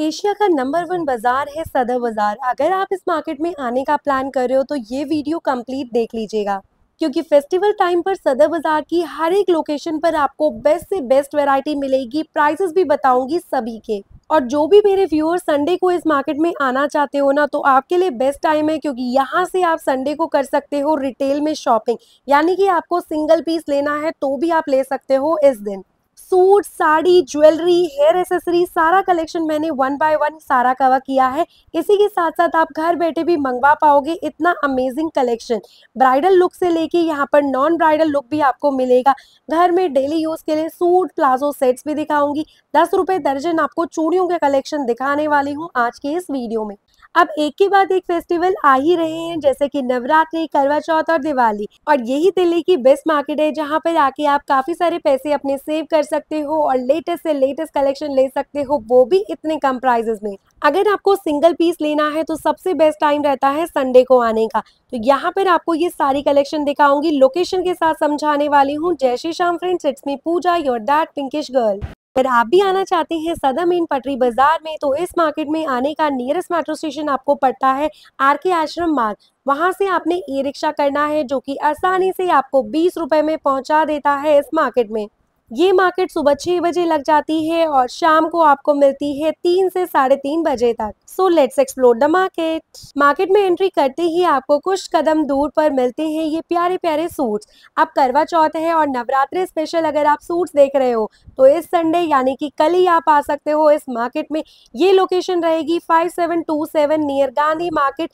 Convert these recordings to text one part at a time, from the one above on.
Asia का number one बाजार है सदर बाजार अगर आप इस मार्केट में आने का प्लान कर रहे हो तो ये वीडियो कंप्लीट देख लीजिएगा क्योंकि फेस्टिवल टाइम पर सदर बाजार की हर एक लोकेशन पर आपको बेस्ट से बेस्ट वैरायटी मिलेगी प्राइसेस भी बताऊंगी सभी के और जो भी मेरे व्यूअर संडे को इस मार्केट में आना चाहते हो ना तो आपके लिए बेस्ट टाइम है क्योंकि यहाँ से आप संडे को कर सकते हो रिटेल में शॉपिंग यानी कि आपको सिंगल पीस लेना है तो भी आप ले सकते हो इस दिन suit sari jewellery hair accessory सारा कलेक्शन मैंने वन बाय वन सारा कवर किया है इसी के साथ साथ आप घर बैठे भी मंगवा पाओगे इतना अमेजिंग कलेक्शन ब्राइडल लुक से लेके यहाँ पर नॉन ब्राइडल लुक भी आपको मिलेगा घर में डेली यूज़ के लिए सूट प्लाजो सेट्स भी दिखाऊंगी दस रुपए दर्जन आपको चूड़ियों के कलेक्शन दिखाने वाली हूँ आज के इस वीडियो में अब एक के बाद एक फेस्टिवल आ ही रहे हैं जैसे कि नवरात्रि करवा चौथ और दिवाली और यही दिल्ली की बेस्ट मार्केट है जहाँ पर आके आप काफी सारे पैसे अपने सेव कर सकते हो और लेटेस्ट से लेटेस्ट कलेक्शन ले सकते हो वो भी इतने कम प्राइजेस में अगर आपको सिंगल पीस लेना है तो सबसे बेस्ट टाइम रहता है संडे को आने का तो यहाँ पर आपको ये सारी कलेक्शन दिखाऊंगी लोकेशन के साथ समझाने वाली हूँ जय Shri Shyam friends it's me Pooja your that pinkish girl अगर आप भी आना चाहते हैं सदम इन पटरी बाजार में तो इस मार्केट में आने का नियरेस्ट मेट्रो स्टेशन आपको पड़ता है आर के आश्रम मार्ग वहां से आपने ई रिक्शा करना है जो कि आसानी से आपको बीस रुपए में पहुंचा देता है इस मार्केट में ये मार्केट सुबह छह बजे लग जाती है और शाम को आपको मिलती है तीन से साढ़े तीन बजे तक so let's explore the market market में एंट्री करते ही आपको कुछ कदम दूर पर मिलते हैं ये प्यारे प्यारे सूट्स अब करवा चौथ है और नवरात्र स्पेशल अगर आप सूट्स देख रहे हो तो इस संडे यानी कि कल ही आप आ सकते हो इस मार्केट में ये लोकेशन रहेगी five seven two seven near Gandhi market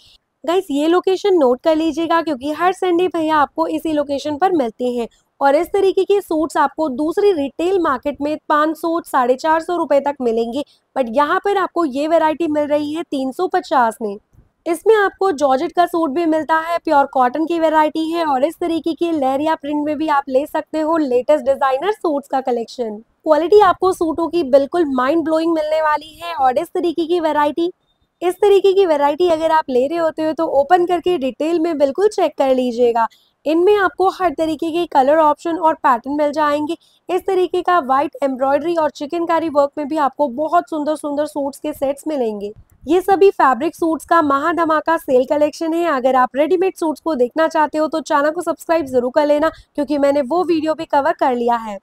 guys ये लोकेशन नोट कर लीजिएगा क्योंकि हर संडे भैया आपको इसी लोकेशन पर मिलते हैं और इस तरीके के सूट्स आपको दूसरी रिटेल मार्केट में पाँच सौ साढ़े चार सौ रुपए तक मिलेंगे बट यहाँ पर आपको ये वेराइटी मिल रही है तीन सौ पचास में इसमें आपको जॉर्जेट का सूट भी मिलता है प्योर कॉटन की वैरायटी है और इस तरीके की लहरिया प्रिंट में भी आप ले सकते हो लेटेस्ट डिजाइनर सूट्स का कलेक्शन क्वालिटी आपको सूटों की बिल्कुल माइंड ब्लोइंग मिलने वाली है और इस तरीके की वेरायटी इस तरीके की वेरायटी अगर आप ले रहे होते हो तो ओपन करके डिटेल में बिल्कुल चेक कर लीजिएगा इनमें आपको हर तरीके के कलर ऑप्शन और पैटर्न मिल जाएंगे इस तरीके का वाइट एम्ब्रॉयडरी और चिकनकारी वर्क में भी आपको बहुत सुंदर सुंदर सूट्स के सेट्स मिलेंगे ये सभी फैब्रिक सूट्स का महाधमाका सेल कलेक्शन है अगर आप रेडीमेड सूट्स को देखना चाहते हो तो चैनल को सब्सक्राइब जरूर कर लेना क्योंकि मैंने वो वीडियो भी कवर कर लिया है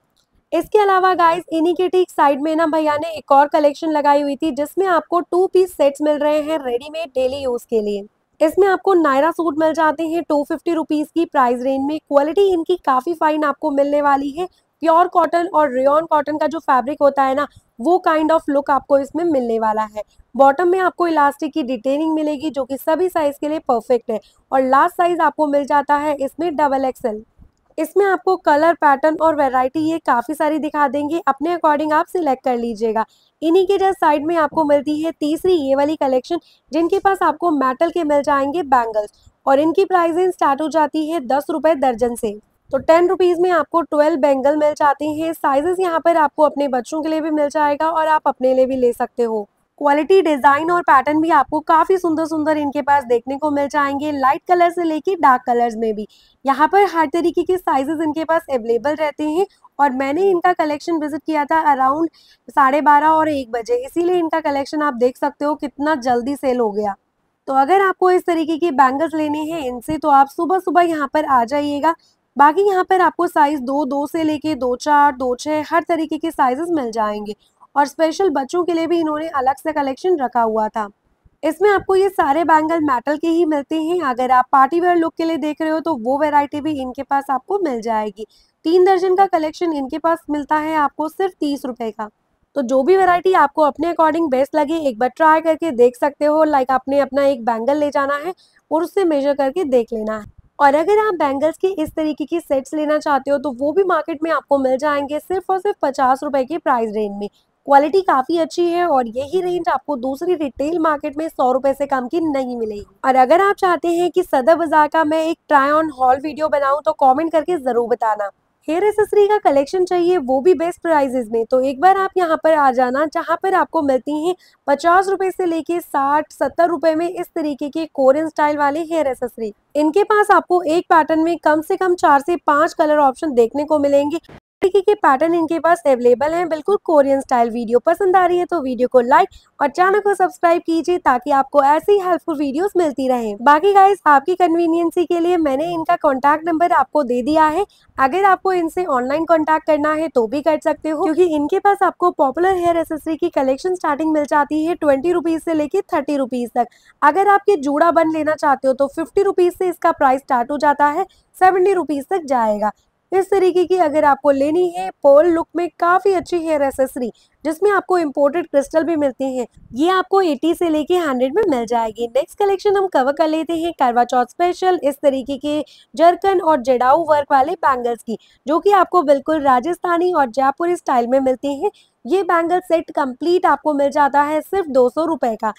इसके अलावा गाइस इन्हीं के ठीक साइड में ना भैया ने एक और कलेक्शन लगाई हुई थी जिसमें आपको टू पीस सेट्स मिल रहे हैं रेडीमेड डेली यूज के लिए इसमें आपको नायरा सूट मिल जाते हैं टू फिफ्टी रुपीज़ की प्राइस रेंज में क्वालिटी इनकी काफ़ी फाइन आपको मिलने वाली है प्योर कॉटन और रेयन कॉटन का जो फैब्रिक होता है ना वो काइंड ऑफ लुक आपको इसमें मिलने वाला है बॉटम में आपको इलास्टिक की डिटेनिंग मिलेगी जो कि सभी साइज के लिए परफेक्ट है और लास्ट साइज आपको मिल जाता है इसमें डबल एक्सएल इसमें आपको कलर पैटर्न और वैरायटी ये काफ़ी सारी दिखा देंगे अपने अकॉर्डिंग आप सिलेक्ट कर लीजिएगा इन्हीं के जस्ट साइड में आपको मिलती है तीसरी ये वाली कलेक्शन जिनके पास आपको मेटल के मिल जाएंगे बैंगल्स और इनकी प्राइसिंग स्टार्ट हो जाती है दस रुपये दर्जन से तो टेन रुपीज़ में आपको ट्वेल्व बैंगल मिल जाते हैं साइजेस यहाँ पर आपको अपने बच्चों के लिए भी मिल जाएगा और आप अपने लिए भी ले सकते हो क्वालिटी डिजाइन और पैटर्न भी आपको काफी सुंदर सुंदर इनके पास देखने को मिल जाएंगे लाइट कलर से लेके डार्क कलर्स में भी यहाँ पर हर तरीके के साइजेस इनके पास अवेलेबल रहते हैं और मैंने इनका कलेक्शन विजिट किया था अराउंड साढ़े बारह और एक बजे इसीलिए इनका कलेक्शन आप देख सकते हो कितना जल्दी सेल हो गया तो अगर आपको इस तरीके के बैंगल्स लेने हैं इनसे तो आप सुबह सुबह यहाँ पर आ जाइएगा बाकी यहाँ पर आपको साइज दो दो से लेके दो चार दो छः हर तरीके के साइजेस मिल जाएंगे और स्पेशल बच्चों के लिए भी इन्होंने अलग से कलेक्शन रखा हुआ था इसमें आपको ये सारे बैंगल मेटल के ही मिलते हैं अगर आप पार्टी वेयर लुक के लिए देख रहे हो तो वो वेराइटी भी इनके पास आपको मिल जाएगी तीन दर्जन का कलेक्शन इनके पास मिलता है आपको सिर्फ तीस रुपए का तो जो भी वैरायटी आपको अपने अकॉर्डिंग बेस्ट लगे एक बार ट्राई करके देख सकते हो लाइक आपने अपना एक बैंगल ले जाना है और उससे मेजर करके देख लेना है और अगर आप बैंगल्स के इस तरीके की सेट्स लेना चाहते हो तो वो भी मार्केट में आपको मिल जाएंगे सिर्फ और सिर्फ पचास रुपए के प्राइस रेंज में क्वालिटी काफी अच्छी है और यही रेंज हम्म। आपको दूसरी रिटेल मार्केट में सौ रुपए से कम की नहीं मिलेगी और अगर आप चाहते हैं कि सदर बाजार का मैं एक ट्राई ऑन हॉल वीडियो बनाऊं तो कमेंट करके जरूर बताना हेयर एसेसरी का कलेक्शन चाहिए वो भी बेस्ट प्राइजेस में तो एक बार आप यहाँ पर आ जाना जहाँ पर आपको मिलती हैं पचास रुपए से लेके साठ सत्तर रुपए में इस तरीके के कोरियन स्टाइल वाले हेयर एसेसरी इनके पास आपको एक पैटर्न में कम से कम चार से पांच कलर ऑप्शन देखने को मिलेंगे तरीके के पैटर्न इनके पास अवेलेबल हैं बिल्कुल कोरियन स्टाइल वीडियो पसंद आ रही है तो वीडियो को लाइक और चैनल को सब्सक्राइब कीजिए ताकि आपको ऐसी हेल्पफुल वीडियोस मिलती रहे बाकी गाइस आपकी कन्वीनियंसी के लिए मैंने इनका कॉन्टैक्ट नंबर आपको दे दिया है अगर आपको इनसे ऑनलाइन कॉन्टैक्ट करना है तो भी कर सकते हो क्यूँकी इनके पास आपको पॉपुलर हेयर एसेसरी की कलेक्शन स्टार्टिंग मिल जाती है ट्वेंटी रुपीज से लेके थर्टी रुपीज तक अगर आप ये जूड़ा बन लेना चाहते हो तो फिफ्टी रुपीज से इसका प्राइस स्टार्ट हो जाता है सेवेंटी रुपीज तक जाएगा इस तरीके की अगर आपको लेनी है पोल लुक में काफी अच्छी हेयर एसेसरी जिसमें आपको इम्पोर्टेड क्रिस्टल भी मिलते हैं ये आपको 80 से लेके 100 में मिल जाएगी नेक्स्ट कलेक्शन हम कवर कर लेते हैं करवा चौथ स्पेशल इस तरीके के जरकन और जडाऊ वर्क वाले बैंगल्स की जो कि आपको बिल्कुल राजस्थानी और जयपुरी स्टाइल में मिलते हैं ये बैंगल सेट कंप्लीट आपको मिल जाता है सिर्फ दो का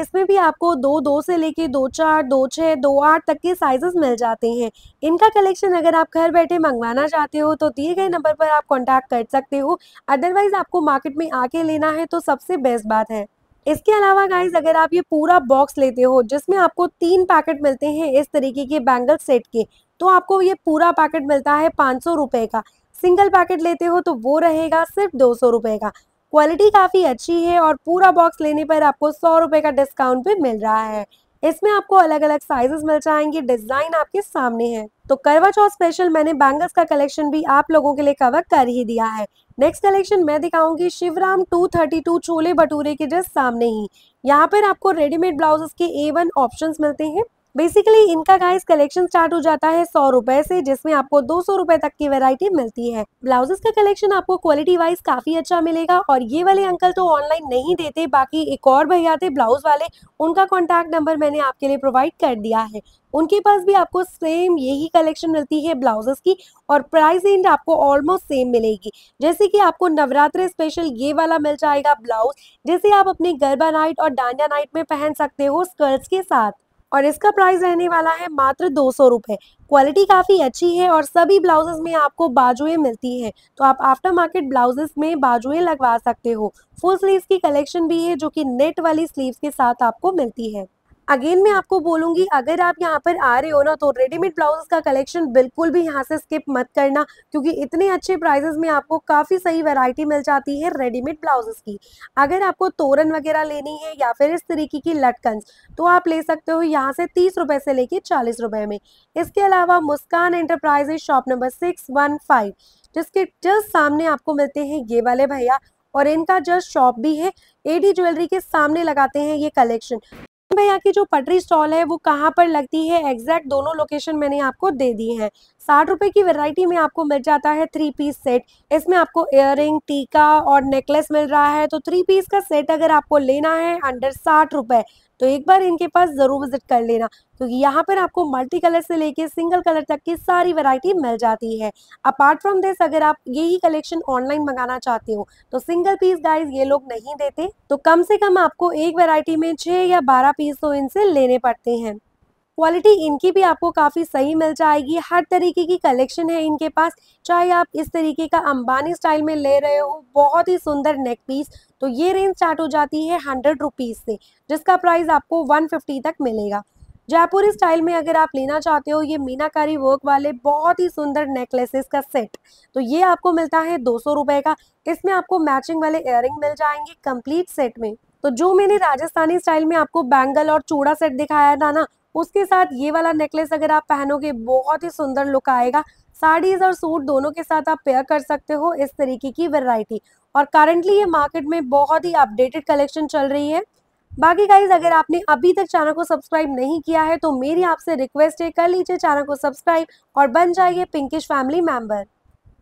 इसमें भी आपको दो दो से लेके दो चार दो छः दो आठ तक के साइजेस मिल जाते हैं इनका कलेक्शन अगर आप घर बैठे मंगवाना चाहते हो तो दिए गए नंबर पर आप कॉन्टैक्ट कर सकते हो अदरवाइज आपको मार्केट में आके लेना है तो सबसे बेस्ट बात है इसके अलावा गाइज अगर आप ये पूरा बॉक्स लेते हो जिसमें आपको तीन पैकेट मिलते हैं इस तरीके के बैंगल सेट के तो आपको ये पूरा पैकेट मिलता है पाँच सौ रुपये का सिंगल पैकेट लेते हो तो वो रहेगा सिर्फ दो सौ रुपये का क्वालिटी काफ़ी अच्छी है और पूरा बॉक्स लेने पर आपको सौ रुपए का डिस्काउंट भी मिल रहा है इसमें आपको अलग अलग साइजेस मिल जाएंगे डिजाइन आपके सामने है तो करवा चौथ स्पेशल मैंने बैंगल्स का कलेक्शन भी आप लोगों के लिए कवर कर ही दिया है नेक्स्ट कलेक्शन मैं दिखाऊंगी शिवराम 232 छोले भटूरे के जस्ट सामने ही यहाँ पर आपको रेडीमेड ब्लाउजेस के ए वन ऑप्शन मिलते हैं बेसिकली इनका गाइस कलेक्शन स्टार्ट हो जाता है सौ रुपए से जिसमें आपको दो सौ रुपए तक की वेरायटी मिलती है ब्लाउजेस का कलेक्शन आपको क्वालिटी वाइज काफी अच्छा मिलेगा और ये वाले अंकल तो ऑनलाइन नहीं देते बाकी एक और भैया थे ब्लाउज वाले उनका कॉन्टेक्ट नंबर मैंने आपके लिए प्रोवाइड कर दिया है उनके पास भी आपको सेम यही कलेक्शन मिलती है ब्लाउजेस की और प्राइस रेंज आपको ऑलमोस्ट सेम मिलेगी जैसे कि आपको नवरात्र स्पेशल ये वाला मिल जाएगा ब्लाउज जैसे आप अपने गरबा नाइट और डांडा नाइट में पहन सकते हो स्कर्ट्स के साथ और इसका प्राइस रहने वाला है मात्र दो सौ रुपए क्वालिटी काफ़ी अच्छी है और सभी ब्लाउजेज में आपको बाजुए मिलती है तो आप आफ्टर मार्केट ब्लाउजेज में बाजुए लगवा सकते हो फुल स्लीव की कलेक्शन भी है जो की नेट वाली स्लीव के साथ आपको मिलती है अगेन मैं आपको बोलूंगी अगर आप यहाँ पर आ रहे हो ना तो रेडीमेड ब्लाउज का कलेक्शन बिल्कुल भी यहाँ से स्किप मत करना क्योंकि इतने अच्छे प्राइजेस में आपको काफ़ी सही वैरायटी मिल जाती है रेडीमेड ब्लाउजेस की अगर आपको तोरन वगैरह लेनी है या फिर इस तरीके की लटकन तो आप ले सकते हो यहाँ से तीस रुपए से लेके चालीस रुपए में इसके अलावा Muskan enterprises shop number six one five जिसके जस्ट सामने आपको मिलते हैं ये वाले भैया और इनका जस्ट शॉप भी है एडी ज्वेलरी के सामने लगाते हैं ये कलेक्शन भैया की जो पटरी स्टॉल है वो कहाँ पर लगती है एग्जैक्ट दोनों लोकेशन मैंने आपको दे दी है साठ रुपए की वैरायटी में आपको मिल जाता है थ्री पीस सेट इसमें आपको इयर टीका और नेकलेस मिल रहा है तो थ्री पीस का सेट अगर आपको लेना है अंडर साठ रुपए तो एक बार इनके पास ज़रूर विजिट कर लेना क्योंकि तो यहाँ पर आपको मल्टी कलर से लेके सिंगल कलर तक की सारी वैरायटी मिल जाती है अपार्ट फ्रॉम दिस अगर आप यही कलेक्शन ऑनलाइन मंगाना चाहते हो तो सिंगल पीस गाइस ये लोग नहीं देते तो कम से कम आपको एक वैरायटी में छह या बारह पीस तो इनसे लेने पड़ते हैं क्वालिटी इनकी भी आपको काफ़ी सही मिल जाएगी हर तरीके की कलेक्शन है इनके पास चाहे आप इस तरीके का अंबानी स्टाइल में ले रहे हो बहुत ही सुंदर नेक पीस तो ये रेंज स्टार्ट हो जाती है हंड्रेड रुपीज़ से जिसका प्राइस आपको वन फिफ्टी तक मिलेगा जयपुरी स्टाइल में अगर आप लेना चाहते हो ये मीनाकारी वर्क वाले बहुत ही सुंदर नेकलेसेस का सेट तो ये आपको मिलता है दो सौ रुपए का इसमें आपको मैचिंग वाले इयर मिल जाएंगे कंप्लीट सेट में तो जो मैंने राजस्थानी स्टाइल में आपको बैंगल और चूड़ा सेट दिखाया था ना उसके साथ ये वाला नेकलेस अगर आप पहनोगे बहुत ही सुंदर लुक आएगा साड़ीज और सूट दोनों के साथ आप पेयर कर सकते हो इस तरीके की वेराइटी और करंटली ये मार्केट में बहुत ही अपडेटेड कलेक्शन चल रही है बाकी गाइज अगर आपने अभी तक चैनल को सब्सक्राइब नहीं किया है तो मेरी आपसे रिक्वेस्ट है कर लीजिए चैनल को सब्सक्राइब और बन जाइए pinkish family member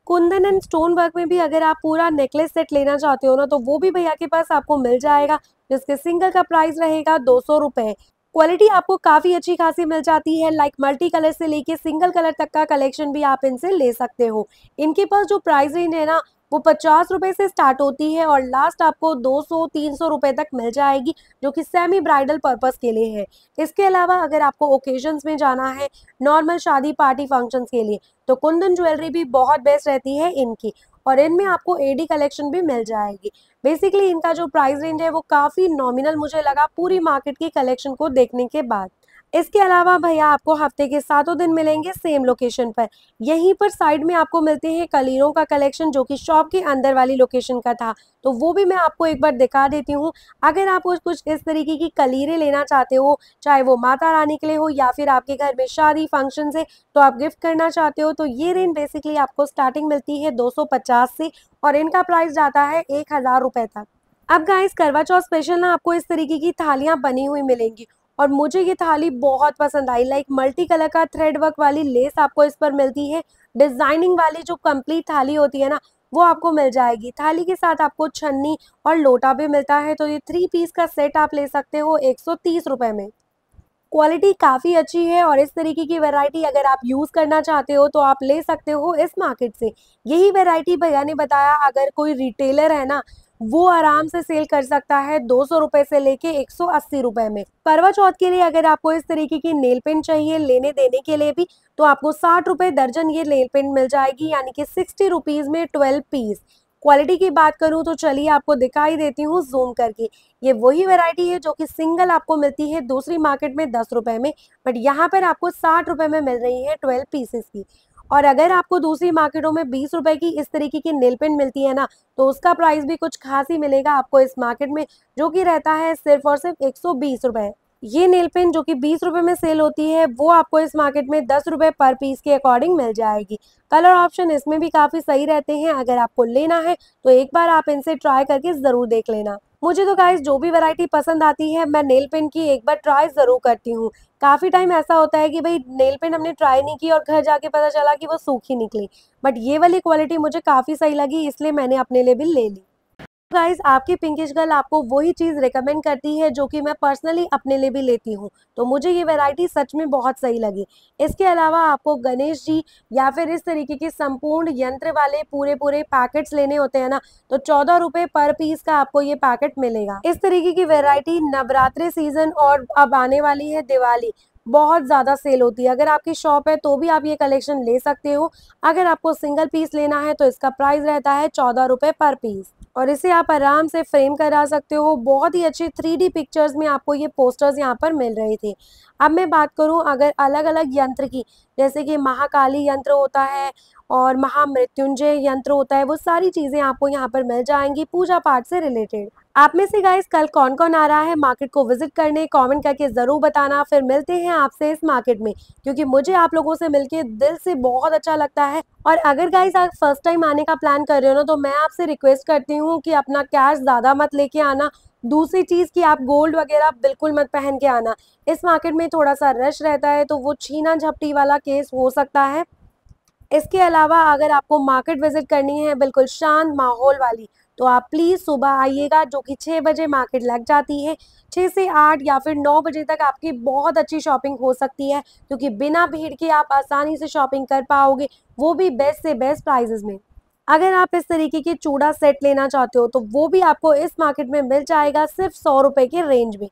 kundan and stone work में भी अगर आप पूरा नेकलेस सेट लेना चाहते हो ना तो वो भी भैया के पास आपको मिल जाएगा जिसके सिंगल का प्राइस रहेगा दो सौ रुपए क्वालिटी आपको काफ़ी अच्छी खासी मिल जाती है लाइक मल्टी कलर से लेके सिंगल कलर तक का कलेक्शन भी आप इनसे ले सकते हो इनके पास जो प्राइस रेंज है ना वो पचास रुपए से स्टार्ट होती है और लास्ट आपको दो सौ तीन सौ रुपए तक मिल जाएगी जो कि सेमी ब्राइडल पर्पस के लिए है इसके अलावा अगर आपको ओकेजन्स में जाना है नॉर्मल शादी पार्टी फंक्शंस के लिए तो कुंदन ज्वेलरी भी बहुत बेस्ट रहती है इनकी और इनमें आपको एडी कलेक्शन भी मिल जाएगी बेसिकली इनका जो प्राइस रेंज है वो काफ़ी नॉमिनल मुझे लगा पूरी मार्केट की कलेक्शन को देखने के बाद इसके अलावा भैया आपको हफ्ते के सातों दिन मिलेंगे सेम लोकेशन पर यहीं पर साइड में आपको मिलते हैं कलीरों का कलेक्शन जो कि शॉप के अंदर वाली लोकेशन का था तो वो भी मैं आपको एक बार दिखा देती हूँ अगर आप कुछ इस तरीके की कलीरें लेना चाहते हो चाहे वो माता रानी के लिए हो या फिर आपके घर में शादी फंक्शन से तो आप गिफ्ट करना चाहते हो तो ये रेंज बेसिकली आपको स्टार्टिंग मिलती है दो से और इनका प्राइस जाता है एक तक अब गाइस करवा चौथ स्पेशल ना आपको इस तरीके की थालियां बनी हुई मिलेंगी और मुझे ये थाली बहुत पसंद आई लाइक मल्टी कलर का थ्रेड वर्क वाली लेस आपको इस पर मिलती है डिजाइनिंग वाली जो कंप्लीट थाली होती है ना वो आपको मिल जाएगी थाली के साथ आपको छन्नी और लोटा भी मिलता है तो ये थ्री पीस का सेट आप ले सकते हो एक सौ में क्वालिटी काफ़ी अच्छी है और इस तरीके की वैरायटी अगर आप यूज़ करना चाहते हो तो आप ले सकते हो इस मार्केट से यही वैरायटी भैया ने बताया अगर कोई रिटेलर है ना वो आराम से सेल कर सकता है दो सौ रुपए से लेके एक सौ अस्सी रुपए में करवा चौथ के लिए अगर आपको इस तरीके की नेल पेंट चाहिए लेने देने के लिए भी तो आपको साठ रुपए दर्जन ये नेल पेंट मिल जाएगी यानी कि सिक्सटी रुपीज में ट्वेल्व पीस क्वालिटी की बात करूं तो चलिए आपको दिखाई देती हूँ जूम करके ये वही वैरायटी है जो कि सिंगल आपको मिलती है दूसरी मार्केट में दस रुपए में बट यहाँ पर आपको साठ रुपए में मिल रही है ट्वेल्व पीसेस की और अगर आपको दूसरी मार्केटों में बीस रुपए की इस तरीके की नील पेंट मिलती है ना तो उसका प्राइस भी कुछ खास ही मिलेगा आपको इस मार्केट में जो कि रहता है सिर्फ और सिर्फ एक सौ बीस रुपए ये नेल पेन जो कि बीस रुपए में सेल होती है वो आपको इस मार्केट में दस रुपए पर पीस के अकॉर्डिंग मिल जाएगी कलर ऑप्शन इसमें भी काफ़ी सही रहते हैं अगर आपको लेना है तो एक बार आप इनसे ट्राई करके ज़रूर देख लेना मुझे तो गाइस जो भी वैरायटी पसंद आती है मैं नेल पेन की एक बार ट्राई ज़रूर करती हूँ काफ़ी टाइम ऐसा होता है कि भाई नेल पेन हमने ट्राई नहीं की और घर जाके पता चला कि वो सूखी निकली बट ये वाली क्वालिटी मुझे काफ़ी सही लगी इसलिए मैंने अपने लिए भी ले ली गाइस आपकी पिंकिश गर्ल आपको वही चीज़ रिकमेंड करती है जो कि मैं पर्सनली अपने लिए भी लेती हूँ तो मुझे ये वैरायटी सच में बहुत सही लगी इसके अलावा आपको गणेश जी या फिर इस तरीके के संपूर्ण यंत्र वाले पूरे पूरे पैकेट्स लेने होते हैं ना तो चौदह रुपए पर पीस का आपको ये पैकेट मिलेगा इस तरीके की वेरायटी नवरात्रि सीजन और अब आने वाली है दिवाली बहुत ज़्यादा सेल होती है अगर आपकी शॉप है तो भी आप ये कलेक्शन ले सकते हो अगर आपको सिंगल पीस लेना है तो इसका प्राइस रहता है चौदह रुपए पर पीस और इसे आप आराम से फ्रेम करा सकते हो बहुत ही अच्छे थ्री पिक्चर्स में आपको ये पोस्टर्स यहाँ पर मिल रहे थे अब मैं बात करूँ अगर अलग अलग यंत्र की जैसे कि महाकाली यंत्र होता है और महामृत्युंजय यंत्र होता है वो सारी चीज़ें आपको यहाँ पर मिल जाएंगी पूजा पाठ से रिलेटेड आप में से गाइस कल कौन कौन आ रहा है मार्केट को विजिट करने कमेंट करके ज़रूर बताना फिर मिलते हैं आपसे इस मार्केट में क्योंकि मुझे आप लोगों से मिलके दिल से बहुत अच्छा लगता है और अगर गाइस आप फर्स्ट टाइम आने का प्लान कर रहे हो ना तो मैं आपसे रिक्वेस्ट करती हूँ कि अपना कैश ज़्यादा मत लेके आना दूसरी चीज़ की आप गोल्ड वगैरह बिल्कुल मत पहन के आना इस मार्केट में थोड़ा सा रश रहता है तो वो छीना झपटी वाला केस हो सकता है इसके अलावा अगर आपको मार्केट विजिट करनी है बिल्कुल शांत माहौल वाली तो आप प्लीज़ सुबह आइएगा जो कि छह बजे मार्केट लग जाती है छह से आठ या फिर नौ बजे तक आपकी बहुत अच्छी शॉपिंग हो सकती है क्योंकि बिना भीड़ के आप आसानी से शॉपिंग कर पाओगे वो भी बेस्ट से बेस्ट प्राइजेज में अगर आप इस तरीके के चूड़ा सेट लेना चाहते हो तो वो भी आपको इस मार्केट में मिल जाएगा सिर्फ सौ रुपए के रेंज में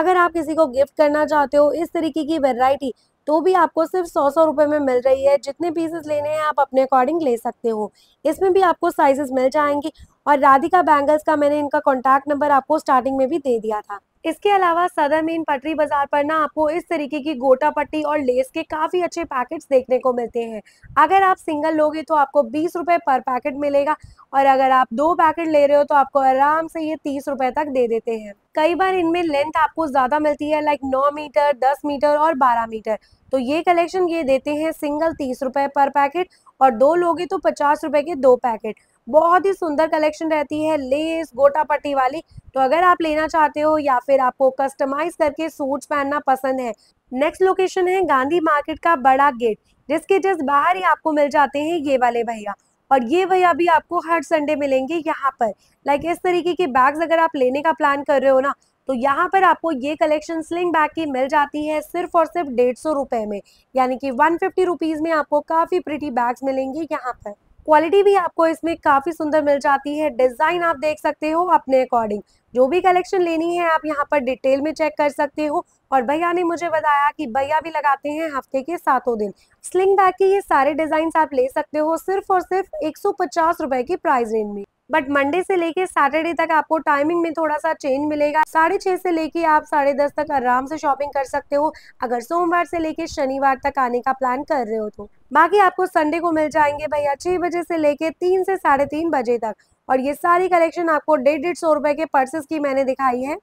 अगर आप किसी को गिफ्ट करना चाहते हो इस तरीके की वेराइटी तो भी आपको सिर्फ सौ सौ रुपए में मिल रही है जितने पीसेस लेने हैं आप अपने अकॉर्डिंग ले सकते हो इसमें भी आपको साइजेस मिल जाएंगी और राधिका बैंगल्स का मैंने इनका कॉन्टैक्ट नंबर आपको स्टार्टिंग में भी दे दिया था इसके अलावा सदर मेन पटरी बाजार पर ना आपको इस तरीके की गोटा पट्टी और लेस के काफी अच्छे पैकेट्स देखने को मिलते हैं अगर आप सिंगल लोगे तो आपको बीस रुपए पर पैकेट मिलेगा और अगर आप दो पैकेट ले रहे हो तो आपको आराम से ये तीस रुपए तक दे देते हैं कई बार इनमें लेंथ आपको ज्यादा मिलती है लाइक नौ मीटर दस मीटर और बारह मीटर तो ये कलेक्शन ये देते हैं सिंगल तीस रुपए पर पैकेट और दो लोगे तो पचास रुपए के दो पैकेट बहुत ही सुंदर कलेक्शन रहती है लेस गोटा पट्टी वाली तो अगर आप लेना चाहते हो या फिर आपको कस्टमाइज करके सूट पहनना पसंद है नेक्स्ट लोकेशन है गांधी मार्केट का बड़ा गेट जिसके जस्ट बाहर ही आपको मिल जाते हैं ये वाले भैया और ये भैया भी आपको हर संडे मिलेंगे यहाँ पर लाइक इस तरीके के बैग्स अगर आप लेने का प्लान कर रहे हो ना तो यहाँ पर आपको ये कलेक्शन स्लिंग बैग की मिल जाती है सिर्फ और सिर्फ डेढ़ सौ रुपए में यानी कि वन फिफ्टी रुपीज में आपको काफी प्रिटी बैग्स मिलेंगे यहाँ पर क्वालिटी भी आपको इसमें काफी सुंदर मिल जाती है डिजाइन आप देख सकते हो अपने अकॉर्डिंग जो भी कलेक्शन लेनी है आप यहाँ पर डिटेल में चेक कर सकते हो और भैया ने मुझे बताया कि भैया भी लगाते हैं हफ्ते के सातों दिन स्लिंग बैग के ये सारे डिजाइन आप ले सकते हो सिर्फ और सिर्फ एक रुपए की प्राइस रेंज में बट मंडे से लेके सैटरडे तक आपको टाइमिंग में थोड़ा सा चेंज मिलेगा साढ़े छह से लेके आप साढ़े दस तक आराम से शॉपिंग कर सकते हो अगर सोमवार से लेके शनिवार तक आने का प्लान कर रहे हो तो बाकी आपको संडे को मिल जाएंगे भैया छह बजे से लेके तीन से साढ़े तीन बजे तक और ये सारी कलेक्शन आपको डेढ़ डेढ़ सौ रुपए के पर्सेस की मैंने दिखाई है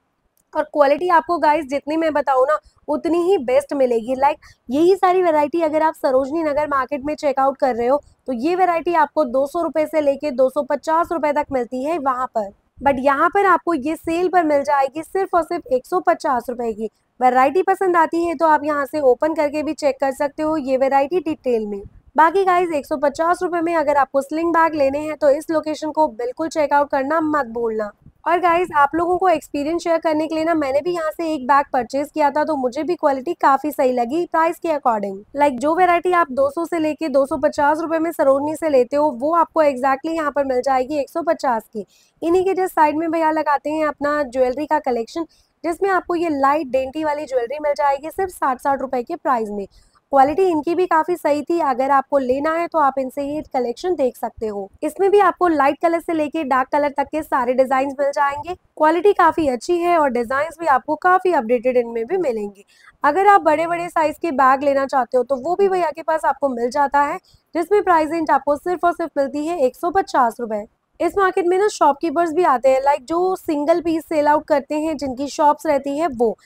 और क्वालिटी आपको गाइस जितनी मैं बताऊँ ना उतनी ही बेस्ट मिलेगी लाइक यही सारी वैरायटी अगर आप सरोजनी नगर मार्केट में चेकआउट कर रहे हो तो ये वेरायटी आपको दो सौ से लेके दो सौ तक मिलती है वहां पर बट यहाँ पर आपको ये सेल पर मिल जाएगी सिर्फ और सिर्फ एक सौ पचास रुपए की वैरायटी पसंद आती है तो आप यहाँ से ओपन करके भी चेक कर सकते हो ये वैरायटी डिटेल में बाकी गाइज एक सौ में अगर आपको स्लिंग बैग लेने हैं तो इस लोकेशन को बिल्कुल चेकआउट करना मत भूलना और गाइज आप लोगों को एक्सपीरियंस शेयर करने के लिए ना मैंने भी यहाँ से एक बैग परचेज किया था तो मुझे भी क्वालिटी काफी सही लगी प्राइस के अकॉर्डिंग लाइक like, जो वेरायटी आप 200 से लेके 250 रुपए में सरोनी से लेते हो वो आपको एग्जैक्टली यहाँ पर मिल जाएगी 150 की इन्हीं के जस्ट साइड में भैया लगाते हैं अपना ज्वेलरी का कलेक्शन जिसमें आपको ये लाइट डेंटी वाली ज्वेलरी मिल जाएगी सिर्फ साठ साठ रुपए के प्राइस में क्वालिटी इनकी भी काफ़ी सही थी अगर आपको लेना है तो आप इनसे ये कलेक्शन देख सकते हो इसमें भी आपको लाइट कलर से लेके डार्क कलर तक के सारे डिजाइन मिल जाएंगे क्वालिटी काफ़ी अच्छी है और डिजाइन भी आपको काफ़ी अपडेटेड इनमें भी मिलेंगे अगर आप बड़े बड़े साइज के बैग लेना चाहते हो तो वो भी भैया के पास आपको मिल जाता है जिसमें प्राइस रेंट आपको सिर्फ और सिर्फ मिलती है एक सौ इस मार्केट में ना शॉपकीपर्स भी आते हैं लाइक जो सिंगल पीस सेल आउट करते हैं जिनकी शॉप्स रहती है वो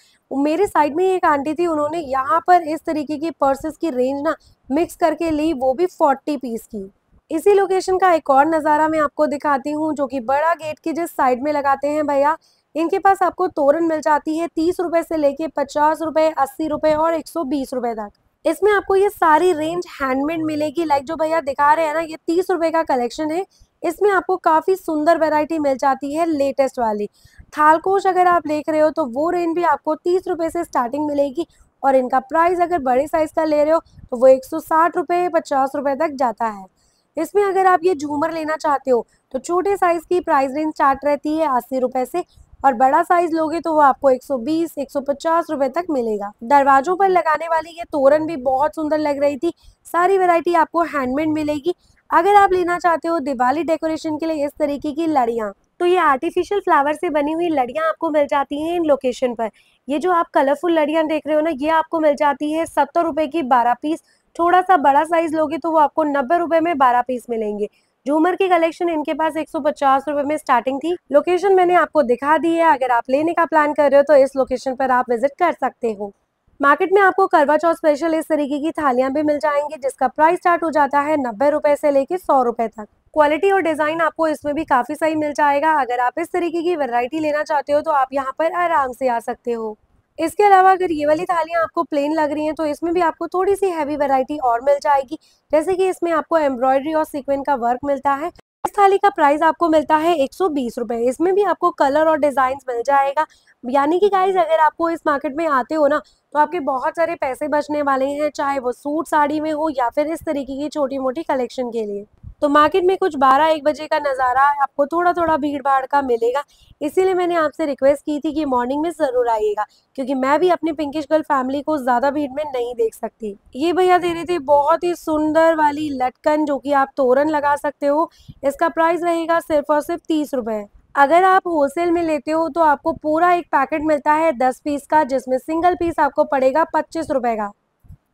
मेरे साइड में एक आंटी थी उन्होंने यहाँ पर इस तरीके की पर्सेस की रेंज ना मिक्स करके ली वो भी फोर्टी पीस की इसी लोकेशन का एक और नज़ारा मैं आपको दिखाती हूँ जो कि बड़ा गेट के जिस साइड में लगाते हैं भैया इनके पास आपको तोरण मिल जाती है तीस रुपए से लेके पचास रुपए अस्सी रुपए और एक सौ बीस रुपए तक इसमें आपको ये सारी रेंज हैंडमेड मिलेगी लाइक जो भैया दिखा रहे हैं ना ये तीस रुपए का कलेक्शन है इसमें आपको काफ़ी सुंदर वैरायटी मिल जाती है लेटेस्ट वाली थालकोश अगर आप देख रहे हो तो वो रेंज भी आपको तीस रुपए से स्टार्टिंग मिलेगी और इनका प्राइस अगर बड़े साइज़ का ले रहे हो तो वो एक सौ साठ रुपए पचास रुपए तक जाता है इसमें अगर आप ये झूमर लेना चाहते हो तो छोटे साइज़ की प्राइस रेंज स्टार्ट रहती है अस्सी रुपए से और बड़ा साइज लोगे तो वो आपको एक एक सौ बीस सौ पचास रुपए तक मिलेगा दरवाजों पर लगाने वाली ये तोरण भी बहुत सुंदर लग रही थी सारी वेरायटी आपको हैंडमेड मिलेगी अगर आप लेना चाहते हो दिवाली डेकोरेशन के लिए इस तरीके की लड़ियाँ तो ये आर्टिफिशियल फ्लावर से बनी हुई लड़ियाँ आपको मिल जाती हैं इन लोकेशन पर ये जो आप कलरफुल लड़ियाँ देख रहे हो ना ये आपको मिल जाती है सत्तर रुपए की बारह पीस थोड़ा सा बड़ा साइज लोगे तो वो आपको नब्बे रुपए में बारह पीस मिलेंगे झूमर की कलेक्शन इनके पास एक सौ में स्टार्टिंग थी लोकेशन मैंने आपको दिखा दी है अगर आप लेने का प्लान कर रहे हो तो इस लोकेशन पर आप विजिट कर सकते हो मार्केट में आपको करवा चौथ स्पेशल इस तरीके की थालियां भी मिल जाएंगी जिसका प्राइस स्टार्ट हो जाता है नब्बे रुपए से लेकर सौ रुपए तक क्वालिटी और डिजाइन आपको इसमें भी काफी सही मिल जाएगा अगर आप इस तरीके की वैरायटी लेना चाहते हो तो आप यहाँ पर आराम से आ सकते हो इसके अलावा अगर ये वाली थालियाँ आपको प्लेन लग रही हैं तो इसमें भी आपको थोड़ी सी हैवी वैरायटी और मिल जाएगी जैसे कि इसमें आपको एम्ब्रॉयडरी और सीक्वेंट का वर्क मिलता है इस थाली का प्राइस आपको मिलता है एक सौ इसमें भी आपको कलर और डिजाइन मिल जाएगा यानी कि गाइज अगर आपको इस मार्केट में आते हो ना तो आपके बहुत सारे पैसे बचने वाले हैं चाहे वो सूट साड़ी में हो या फिर इस तरीके की छोटी मोटी कलेक्शन के लिए तो मार्केट में कुछ बारह एक बजे का नज़ारा आपको थोड़ा थोड़ा भीड़ भाड़ का मिलेगा इसीलिए मैंने आपसे रिक्वेस्ट की थी कि मॉर्निंग में ज़रूर आइएगा क्योंकि मैं भी अपनी पिंकिश गर्ल फैमिली को ज़्यादा भीड़ में नहीं देख सकती ये भैया दे रहे थे बहुत ही सुंदर वाली लटकन जो कि आप तोरण लगा सकते हो इसका प्राइस रहेगा सिर्फ और सिर्फ तीस रुपए अगर आप होलसेल में लेते हो तो आपको पूरा एक पैकेट मिलता है दस पीस का जिसमें सिंगल पीस आपको पड़ेगा पच्चीस रुपये का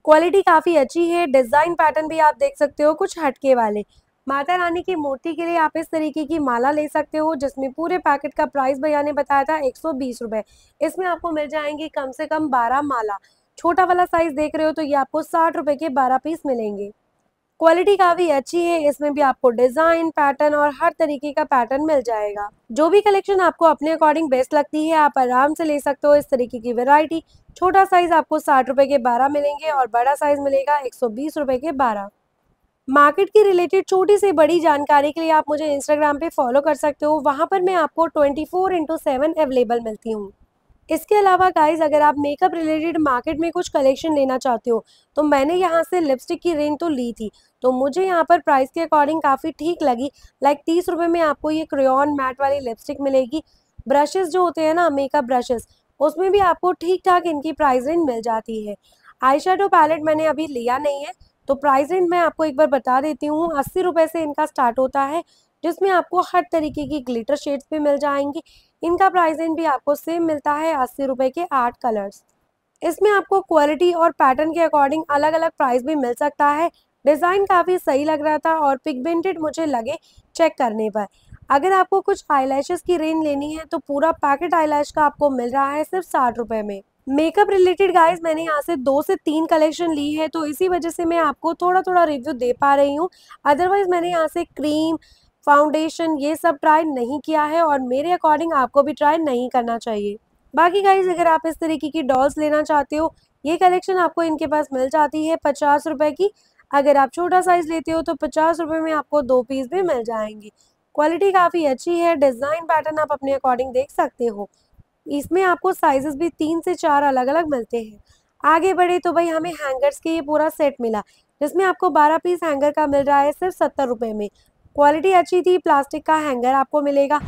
क्वालिटी काफ़ी अच्छी है डिज़ाइन पैटर्न भी आप देख सकते हो कुछ हटके वाले माता रानी की मूर्ति के लिए आप इस तरीके की माला ले सकते हो जिसमें पूरे पैकेट का प्राइस भैया ने बताया था एक सौ इसमें आपको मिल जाएंगे कम से कम बारह माला छोटा वाला साइज़ देख रहे हो तो ये आपको साठ रुपए के बारह पीस मिलेंगे क्वालिटी काफ़ी अच्छी है इसमें भी आपको डिज़ाइन पैटर्न और हर तरीके का पैटर्न मिल जाएगा जो भी कलेक्शन आपको अपने अकॉर्डिंग बेस्ट लगती है आप आराम से ले सकते हो इस तरीके की वेरायटी छोटा साइज़ आपको साठ रुपए के बारह मिलेंगे और बड़ा साइज़ मिलेगा एक सौ बीस रुपये के बारह मार्केट के रिलेटेड छोटी से बड़ी जानकारी के लिए आप मुझे इंस्टाग्राम पे फॉलो कर सकते हो वहाँ पर मैं आपको twenty four into seven available मिलती हूँ इसके अलावा गाइज अगर आप मेकअप रिलेटेड मार्केट में कुछ कलेक्शन लेना चाहते हो तो मैंने यहाँ से लिपस्टिक की रेंज तो ली थी तो मुझे यहाँ पर प्राइस के अकॉर्डिंग काफ़ी ठीक लगी लाइक तीस रुपये में आपको ये क्रेन मैट वाली लिपस्टिक मिलेगी ब्रशेस जो होते हैं ना मेकअप ब्रशेस उसमें भी आपको ठीक ठाक इनकी प्राइस रेंज मिल जाती है आई पैलेट मैंने अभी लिया नहीं है तो प्राइस रेंज मैं आपको एक बार बता देती हूँ अस्सी रुपये से इनका स्टार्ट होता है जिसमें आपको हर तरीके की ग्लिटर शेड्स भी मिल जाएंगी इनका प्राइस रेंज भी आपको सेम मिलता है अस्सी रुपये के आठ कलर्स इसमें आपको क्वालिटी और पैटर्न के अकॉर्डिंग अलग अलग प्राइस भी मिल सकता है डिज़ाइन काफ़ी सही लग रहा था और पिगमेंटेड मुझे लगे चेक करने पर अगर आपको कुछ आई की रेंज लेनी है तो पूरा पैकेट आई का आपको मिल रहा है सिर्फ साठ रुपये में मेकअप रिलेटेड गाइस मैंने यहाँ से दो से तीन कलेक्शन ली है तो इसी वजह से मैं आपको थोड़ा थोड़ा रिव्यू दे पा रही हूँ अदरवाइज मैंने यहाँ से क्रीम फाउंडेशन ये सब ट्राई नहीं किया है और मेरे अकॉर्डिंग आपको भी ट्राई नहीं करना चाहिए बाकी गाइज अगर आप इस तरीके की डॉल्स लेना चाहते हो ये कलेक्शन आपको इनके पास मिल जाती है पचास रुपए की अगर आप छोटा साइज लेते हो तो पचास रुपए में आपको दो पीस भी मिल जाएंगे क्वालिटी काफ़ी अच्छी है डिज़ाइन पैटर्न आप अपने अकॉर्डिंग देख सकते हो इसमें आपको साइजेस भी तीन से चार अलग अलग मिलते हैं आगे बढ़े तो भाई हमें हैंगर्स के ये पूरा सेट मिला जिसमें आपको 12 पीस हैंगर का मिल रहा है सिर्फ सत्तर रुपए में क्वालिटी अच्छी थी प्लास्टिक का हैंगर आपको मिलेगा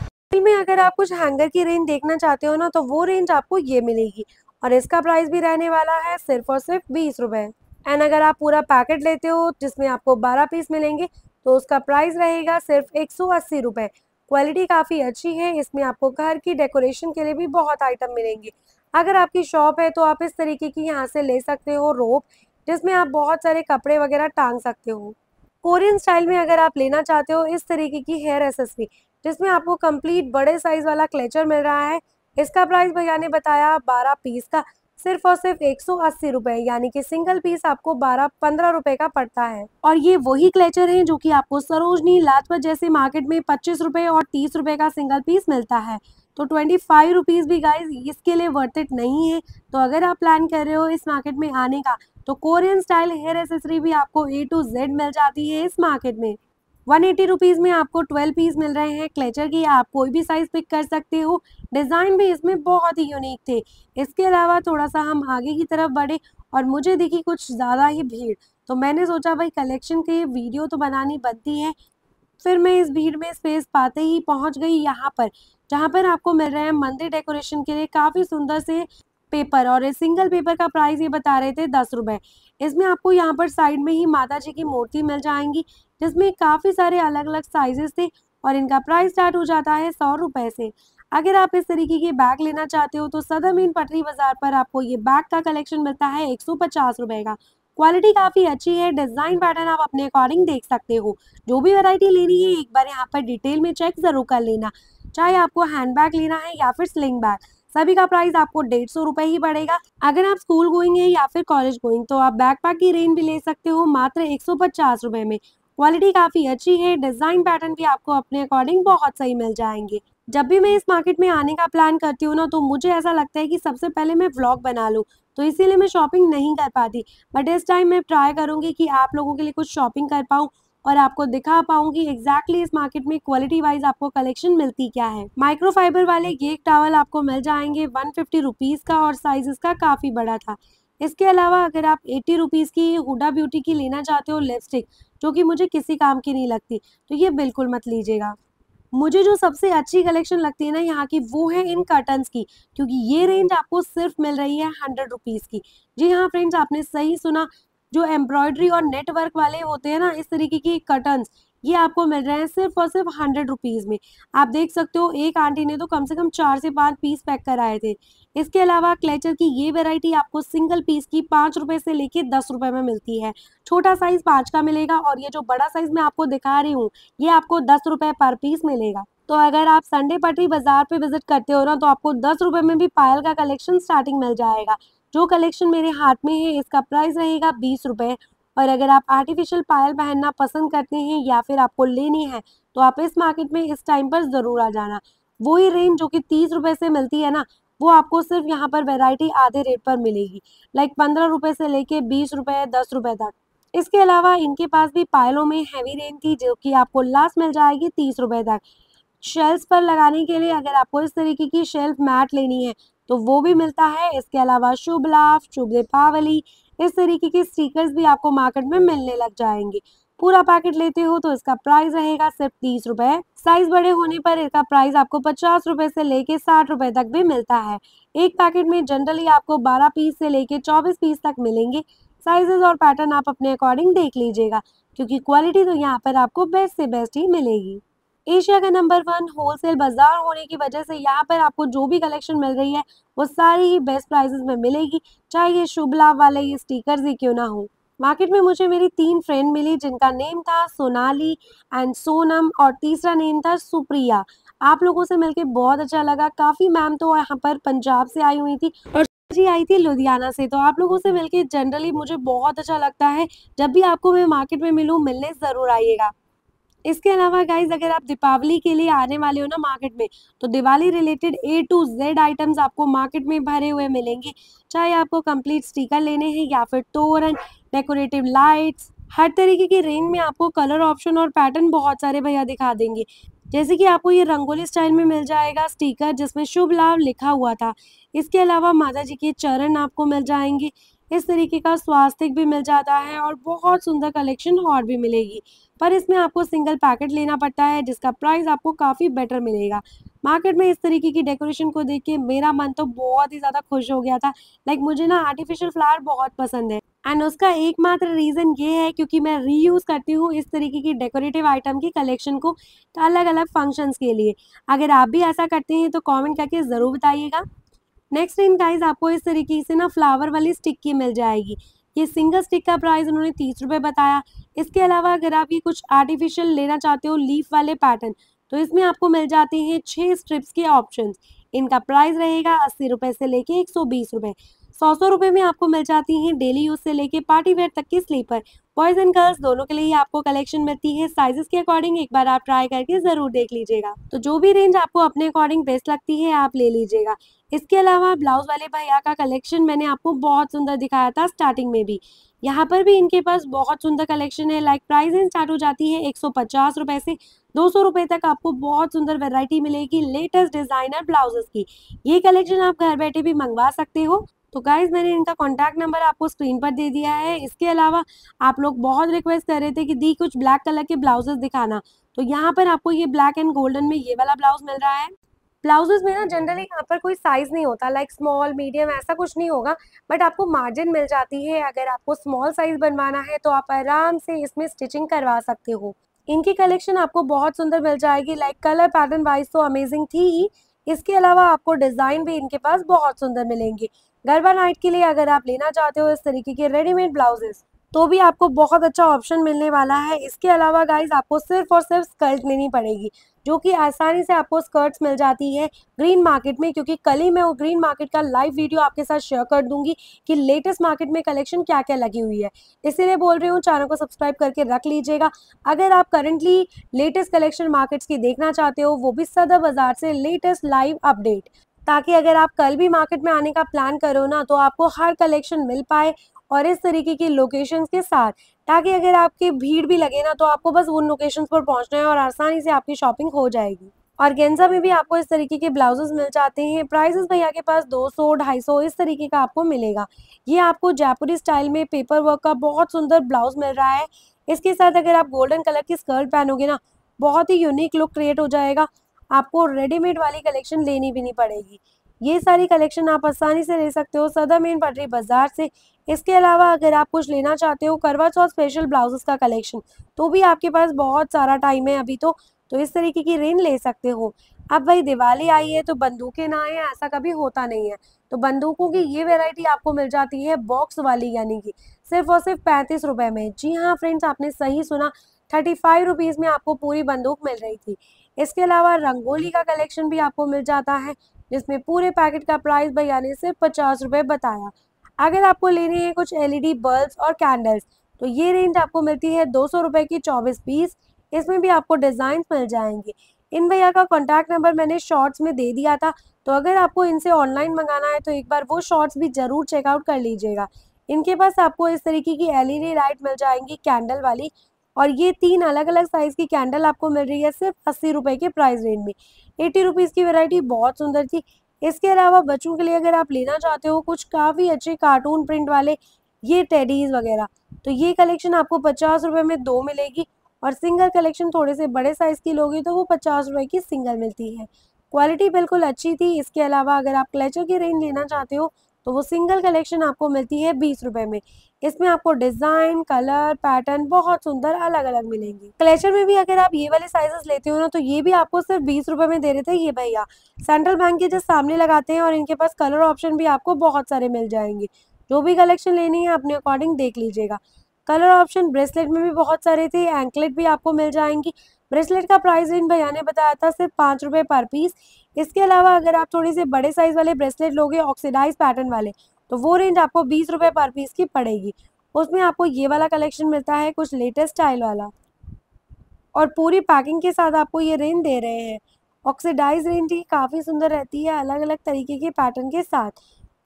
में अगर आप कुछ हैंगर की रेंज देखना चाहते हो ना तो वो रेंज आपको ये मिलेगी और इसका प्राइस भी रहने वाला है सिर्फ और सिर्फ बीस रुपए एंड अगर आप पूरा पैकेट लेते हो जिसमें आपको बारह पीस मिलेंगे तो उसका प्राइस रहेगा सिर्फ एक सौ अस्सी रुपए क्वालिटी काफ़ी अच्छी है इसमें आपको घर की डेकोरेशन के लिए भी बहुत आइटम मिलेंगे अगर आपकी शॉप है तो आप इस तरीके की यहाँ से ले सकते हो रोप जिसमें आप बहुत सारे कपड़े वगैरह टांग सकते हो कोरियन स्टाइल में अगर आप लेना चाहते हो इस तरीके की हेयर एसेसरी जिसमें आपको कंप्लीट बड़े साइज वाला क्लेचर मिल रहा है इसका प्राइस भैया ने बताया बारह पीस का सिर्फ और सिर्फ एक सौ अस्सी रुपए यानी कि सिंगल पीस आपको बारह पंद्रह रुपए का पड़ता है और ये वही क्लेचर हैं जो कि आपको सरोजनी लाजपत जैसे मार्केट में पच्चीस रुपए और तीस रुपए का सिंगल पीस मिलता है तो ट्वेंटी फाइव रुपीज़ भी गाइज इसके लिए वर्थ इट नहीं है तो अगर आप प्लान कर रहे हो इस मार्केट में आने का तो कोरियन स्टाइल हेयर एसेसरी भी आपको ए टू जेड मिल जाती है इस मार्केट में वन एटी रुपीज़ में आपको ट्वेल्व पीस मिल रहे हैं क्लेचर की आप कोई भी साइज़ पिक कर सकते हो डिज़ाइन भी इसमें बहुत ही यूनिक थे इसके अलावा थोड़ा सा हम आगे की तरफ बढ़े और मुझे दिखी कुछ ज़्यादा ही भीड़ तो मैंने सोचा भाई कलेक्शन के वीडियो तो बनानी बनती है फिर मैं इस भीड़ में स्पेस पाते ही पहुंच गई यहाँ पर जहाँ पर आपको मिल रहे हैं मंदिर डेकोरेशन के लिए काफ़ी सुंदर से पेपर और सिंगल पेपर का प्राइस ये बता रहे थे दस रुपए इसमें आपको यहाँ पर साइड में ही माता जी की मूर्ति मिल जाएंगी जिसमें काफ़ी सारे अलग अलग साइजेस थे और इनका प्राइस स्टार्ट हो जाता है सौ रुपए से अगर आप इस तरीके के बैग लेना चाहते हो तो सदर मेन पटरी बाजार पर आपको ये बैग का कलेक्शन मिलता है एक सौ पचास का क्वालिटी काफ़ी अच्छी है डिज़ाइन पैटर्न आप अपने अकॉर्डिंग देख सकते हो जो भी वैरायटी लेनी है एक बार यहाँ पर डिटेल में चेक ज़रूर कर लेना चाहे आपको हैंड बैग लेना है या फिर स्लिंग बैग सभी का प्राइस आपको डेढ़ सौ रुपए ही पड़ेगा अगर आप स्कूल गोइंग है या फिर कॉलेज गोइंग तो आप बैकपैक की रेंज भी ले सकते हो मात्र एक सौ पचास रुपए में क्वालिटी काफी अच्छी है डिजाइन पैटर्न भी आपको अपने अकॉर्डिंग बहुत सही मिल जाएंगे जब भी मैं इस मार्केट में आने का प्लान करती हूँ ना तो मुझे ऐसा लगता है कि सबसे पहले मैं व्लॉग बना लूँ तो इसीलिए मैं शॉपिंग नहीं कर पाती बट इस टाइम मैं ट्राई करूंगी कि आप लोगों के लिए कुछ शॉपिंग कर पाऊँ और आपको दिखा पाऊंगी एग्जैक्टली exactly इस मार्केट में क्वालिटी वाइज आपको कलेक्शन मिलती क्या है माइक्रोफाइबर वाले ये टावल आपको मिल जाएंगे वन फिफ्टी का और साइज इसका काफी बड़ा था इसके अलावा अगर आप एट्टी रुपीज़ की हुडा ब्यूटी की लेना चाहते हो लिपस्टिक जो कि मुझे किसी काम की नहीं लगती तो ये बिल्कुल मत लीजिएगा मुझे जो सबसे अच्छी कलेक्शन लगती है ना यहाँ की वो है इन कर्टन की क्योंकि ये रेंज आपको सिर्फ मिल रही है हंड्रेड रुपीज़ की जी हाँ फ्रेंड्स आपने सही सुना जो एम्ब्रॉयडरी और नेटवर्क वाले होते हैं ना इस तरीके की कटन्स ये आपको मिल रहे हैं सिर्फ और सिर्फ हंड्रेड रुपीज़ में आप देख सकते हो एक आंटी ने तो कम से कम चार से पांच पीस पैक कराए थे इसके अलावा क्लेचर की ये वैरायटी आपको सिंगल पीस की पांच रुपए से लेके दस रुपए में मिलती है छोटा साइज़ पांच का मिलेगा और ये जो बड़ा साइज़ मैं आपको दिखा रही हूँ ये आपको दस रुपए पर पीस मिलेगा तो अगर आप संडे पटरी बाजार पे विजिट करते हो ना तो आपको दस रुपए में भी पायल का कलेक्शन स्टार्टिंग मिल जाएगा जो कलेक्शन मेरे हाथ में है इसका प्राइस रहेगा बीस रुपए और अगर आप आर्टिफिशियल पायल पहनना पसंद करते हैं या फिर आपको लेनी है तो आप इस मार्केट में इस टाइम पर ज़रूर आ जाना वही रेंज जो कि तीस रुपए से मिलती है ना वो आपको सिर्फ यहाँ पर वैरायटी आधे रेट पर मिलेगी लाइक पंद्रह रुपए से लेके बीस रुपए दस रुपए तक इसके अलावा इनके पास भी पायलों में हैवी रेंज थी जो कि आपको लास्ट मिल जाएगी तीस रुपए तक शेल्फ पर लगाने के लिए अगर आपको इस तरीके की शेल्फ मैट लेनी है तो वो भी हम्म। मिलता है इसके अलावा शुभ लाभ शुभ दीपावली इस तरीके के स्टिकर्स भी आपको मार्केट में मिलने लग जाएंगे पूरा पैकेट लेते हो तो इसका प्राइस रहेगा सिर्फ तीस रुपए साइज बड़े होने पर इसका प्राइस आपको पचास रुपए से लेके साठ रुपए तक भी मिलता है एक पैकेट में जनरली आपको बारह पीस से लेके चौबीस पीस तक मिलेंगे साइजेस और पैटर्न आप अपने अकॉर्डिंग देख लीजिएगा क्योंकि क्वालिटी तो यहाँ पर आपको बेस्ट से बेस्ट ही मिलेगी एशिया का नंबर वन होलसेल बाजार होने की वजह से यहाँ पर आपको जो भी कलेक्शन मिल रही है वो सारी ही बेस्ट प्राइसेस में मिलेगी चाहे ये शुभ लाभ वाले ये स्टिकर्स ही क्यों ना हो मार्केट में मुझे मेरी तीन फ्रेंड मिली जिनका नेम था सोनाली एंड सोनम और तीसरा नेम था सुप्रिया आप लोगों से मिलके बहुत अच्छा लगा काफ़ी मैम तो यहाँ पर पंजाब से आई हुई थी और जी आई थी लुधियाना से तो आप लोगों से मिलके जनरली मुझे बहुत अच्छा लगता है जब भी आपको मैं मार्केट में मिलूं मिलने ज़रूर आइएगा इसके अलावा गाइज अगर आप दीपावली के लिए आने वाले हो ना मार्केट में तो Diwali related A to Z items आपको मार्केट में भरे हुए मिलेंगे चाहे आपको कंप्लीट स्टिकर लेने हैं या फिर तोरण डेकोरेटिव लाइट्स हर तरीके की रेंज में आपको कलर ऑप्शन और पैटर्न बहुत सारे भैया दिखा देंगे जैसे कि आपको ये रंगोली स्टाइल में मिल जाएगा स्टिकर जिसमें शुभ लाभ लिखा हुआ था इसके अलावा माता जी के चरण आपको मिल जाएंगे इस तरीके का स्वास्थ्य भी मिल जाता है और बहुत सुंदर कलेक्शन और भी मिलेगी पर इसमें आपको सिंगल पैकेट लेना पड़ता है जिसका प्राइस आपको काफ़ी बेटर मिलेगा मार्केट में इस तरीके की डेकोरेशन को देख के मेरा मन तो बहुत ही ज़्यादा खुश हो गया था लाइक मुझे ना आर्टिफिशियल फ्लावर बहुत पसंद है एंड उसका एकमात्र रीज़न ये है क्योंकि मैं रीयूज़ करती हूँ इस तरीके की डेकोरेटिव आइटम की कलेक्शन को अलग अलग फंक्शंस के लिए अगर आप भी ऐसा करते हैं तो कमेंट करके ज़रूर बताइएगा नेक्स्ट इन गाइज आपको इस तरीके से ना फ्लावर वाली स्टिक की मिल जाएगी ये सिंगल स्टिक का प्राइस उन्होंने तीस रुपये बताया इसके अलावा अगर आप ये कुछ आर्टिफिशियल लेना चाहते हो लीफ वाले पैटर्न तो इसमें आपको मिल जाते हैं छः स्ट्रिप्स के ऑप्शन इनका प्राइस रहेगा अस्सी रुपये से लेके एक सौ बीस रुपये सौ सौ रुपये में आपको मिल जाती हैं डेली यूज से लेके पार्टी वेयर तक के स्लीपर बॉयज़ एंड गर्ल्स दोनों के लिए ही आपको कलेक्शन मिलती है साइजेस के अकॉर्डिंग एक बार आप ट्राई करके ज़रूर देख लीजिएगा तो जो भी रेंज आपको अपने अकॉर्डिंग बेस्ट लगती है आप ले लीजिएगा इसके अलावा ब्लाउज वाले भैया का कलेक्शन मैंने आपको बहुत सुंदर दिखाया था स्टार्टिंग में भी यहाँ पर भी इनके पास बहुत सुंदर कलेक्शन है लाइक प्राइस इन स्टार्ट हो जाती है एक सौ पचास से दो सौ रुपए तक आपको बहुत सुंदर वैरायटी मिलेगी लेटेस्ट डिजाइनर ब्लाउजेस की ये कलेक्शन आप घर बैठे भी मंगवा सकते हो तो गाइज मैंने इनका कॉन्टैक्ट नंबर आपको स्क्रीन पर दे दिया है इसके अलावा आप लोग बहुत रिक्वेस्ट कर रहे थे कि दी कुछ ब्लैक कलर के ब्लाउजेस दिखाना तो यहाँ पर आपको ये ब्लैक एंड गोल्डन में ये वाला ब्लाउज मिल रहा है ब्लाउजेज में ना जनरली हम्म। यहाँ पर कोई साइज नहीं होता लाइक स्मॉल मीडियम ऐसा कुछ नहीं होगा बट आपको मार्जिन मिल जाती है अगर आपको स्मॉल साइज बनवाना है तो आप आराम से इसमें स्टिचिंग करवा सकते हो इनकी कलेक्शन आपको बहुत सुंदर मिल जाएगी लाइक कलर पैटर्न वाइज तो अमेजिंग थी ही इसके अलावा आपको डिज़ाइन भी इनके पास बहुत सुंदर मिलेंगे गरबा नाइट के लिए अगर आप लेना चाहते हो इस तरीके के रेडीमेड ब्लाउजेस तो भी आपको बहुत अच्छा ऑप्शन मिलने वाला है इसके अलावा गाइज आपको सिर्फ और सिर्फ स्कर्ट लेनी पड़ेगी जो कि आसानी से आपको स्कर्ट्स मिल जाती है ग्रीन मार्केट में क्योंकि कल ही मैं वो ग्रीन मार्केट का लाइव वीडियो आपके साथ शेयर कर दूंगी कि लेटेस्ट मार्केट में कलेक्शन क्या क्या लगी हुई है इसीलिए बोल रही हूँ चैनल को सब्सक्राइब करके रख लीजिएगा अगर आप करंटली लेटेस्ट कलेक्शन मार्केट्स की देखना चाहते हो वो भी सदर बाजार से लेटेस्ट लाइव अपडेट ताकि अगर आप कल भी मार्केट में आने का प्लान करो ना तो आपको हर कलेक्शन मिल पाए और इस तरीके की लोकेशंस के साथ ताकि अगर आपकी भीड़ भी लगे ना तो आपको बस उन लोकेशंस पर पहुंचना है और आसानी से आपकी शॉपिंग हो जाएगी और गेंजा में भी आपको इस तरीके के ब्लाउजेस मिल जाते हैं प्राइजेस भैया के पास 200 250 इस तरीके का आपको मिलेगा ये आपको जयपुरी स्टाइल में पेपर वर्क का बहुत सुंदर ब्लाउज मिल रहा है इसके साथ अगर आप गोल्डन कलर की स्कर्ट पहनोगे ना बहुत ही यूनिक लुक क्रिएट हो जाएगा आपको रेडीमेड वाली कलेक्शन लेनी भी नहीं पड़ेगी ये सारी कलेक्शन आप आसानी से ले सकते हो सदर मेन पटरी बाजार से इसके अलावा अगर आप कुछ लेना चाहते हो करवा चौथ स्पेशल ब्लाउजेस का कलेक्शन तो भी आपके पास बहुत सारा टाइम है अभी तो तो इस तरीके की रेन ले सकते हो अब भाई दिवाली आई है तो बंदूकें ना आए ऐसा कभी होता नहीं है तो बंदूकों की ये वेरायटी आपको मिल जाती है बॉक्स वाली यानी कि सिर्फ और सिर्फ पैंतीस रुपए में जी हाँ फ्रेंड्स आपने सही सुना थर्टी फाइव रुपीज़ में आपको पूरी बंदूक मिल रही थी इसके अलावा रंगोली का कलेक्शन भी आपको मिल जाता है जिसमें पूरे पैकेट का प्राइस भैया ने सिर्फ पचास रुपये बताया अगर आपको लेने हैं कुछ एलईडी बल्ब्स e और कैंडल्स तो ये रेंज आपको मिलती है दो सौ रुपए की चौबीस पीस इसमें भी आपको डिज़ाइन मिल जाएंगे इन भैया का कॉन्टैक्ट नंबर मैंने शॉर्ट्स में दे दिया था तो अगर आपको इनसे ऑनलाइन मंगाना है तो एक बार वो शॉर्ट्स भी ज़रूर चेकआउट कर लीजिएगा इनके पास आपको इस तरीके की एलईडी लाइट e मिल जाएंगी कैंडल वाली और ये तीन अलग अलग साइज़ की कैंडल आपको मिल रही है सिर्फ अस्सी रुपए के प्राइस रेंज में एट्टी रुपीज़ की वेराइटी बहुत सुंदर थी इसके अलावा बच्चों के लिए अगर आप लेना चाहते हो कुछ काफ़ी अच्छे कार्टून प्रिंट वाले ये टेडीज वगैरह तो ये कलेक्शन आपको पचास रुपए में दो मिलेगी और सिंगल कलेक्शन थोड़े से बड़े साइज़ की लोगे तो वो पचास रुपए की सिंगल मिलती है क्वालिटी बिल्कुल अच्छी थी इसके अलावा अगर आप क्लेचर की रेंज लेना चाहते हो तो वो सिंगल कलेक्शन आपको मिलती है बीस रुपए में इसमें आपको डिजाइन कलर पैटर्न बहुत सुंदर अलग अलग मिलेंगे कलेक्शन में भी अगर आप ये वाले साइजेस लेते हो ना तो ये भी आपको सिर्फ बीस रुपए में दे रहे थे ये भैया सेंट्रल बैंक के जस्ट सामने लगाते हैं और इनके पास कलर ऑप्शन भी आपको बहुत सारे मिल जाएंगे जो भी कलेक्शन लेनी है अपने अकॉर्डिंग देख लीजिएगा कलर ऑप्शन ब्रेसलेट में भी बहुत सारे थे एंकलेट भी आपको मिल जाएंगी ब्रेसलेट का प्राइस इन भैया ने बताया था सिर्फ पाँच रुपये पर पीस इसके अलावा अगर आप थोड़े से बड़े साइज़ वाले ब्रेसलेट लोगे ऑक्सीडाइज पैटर्न वाले तो वो रेंज आपको बीस रुपये पर पीस की पड़ेगी उसमें आपको ये वाला कलेक्शन मिलता है कुछ लेटेस्ट स्टाइल वाला और पूरी पैकिंग के साथ आपको ये रेंज दे रहे हैं ऑक्सीडाइज रेंज की काफ़ी सुंदर रहती है अलग अलग तरीके के पैटर्न के साथ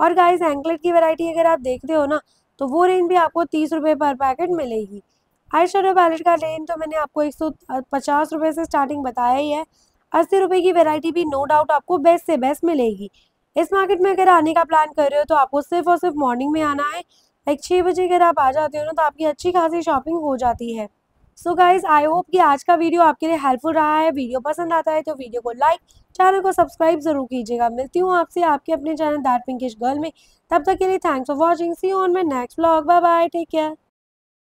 और गाइज एंकलेट की वैरायटी अगर आप देखते हो ना तो वो रेंज भी आपको तीस रुपये पर पैकेट मिलेगी आई शेडो पैलेट का रेंज तो मैंने आपको एक सौ पचास रुपये से स्टार्टिंग बताया ही है अस्सी रुपये की वेराइटी भी नो डाउट आपको बेस्ट से बेस्ट मिलेगी इस मार्केट में अगर आने का प्लान कर रहे हो तो आपको सिर्फ और सिर्फ मॉर्निंग में आना है लाइक छः बजे अगर आप आ जाते हो ना तो आपकी अच्छी खासी शॉपिंग हो जाती है सो गाइज आई होप कि आज का वीडियो आपके लिए हेल्पफुल रहा है वीडियो पसंद आता है तो वीडियो को लाइक चैनल को सब्सक्राइब जरूर कीजिएगा मिलती हूँ आपसे आपके अपने चैनल दैट पिंकिश गर्ल में तब तक के लिए thanks for watching see on my next blog bye bye take care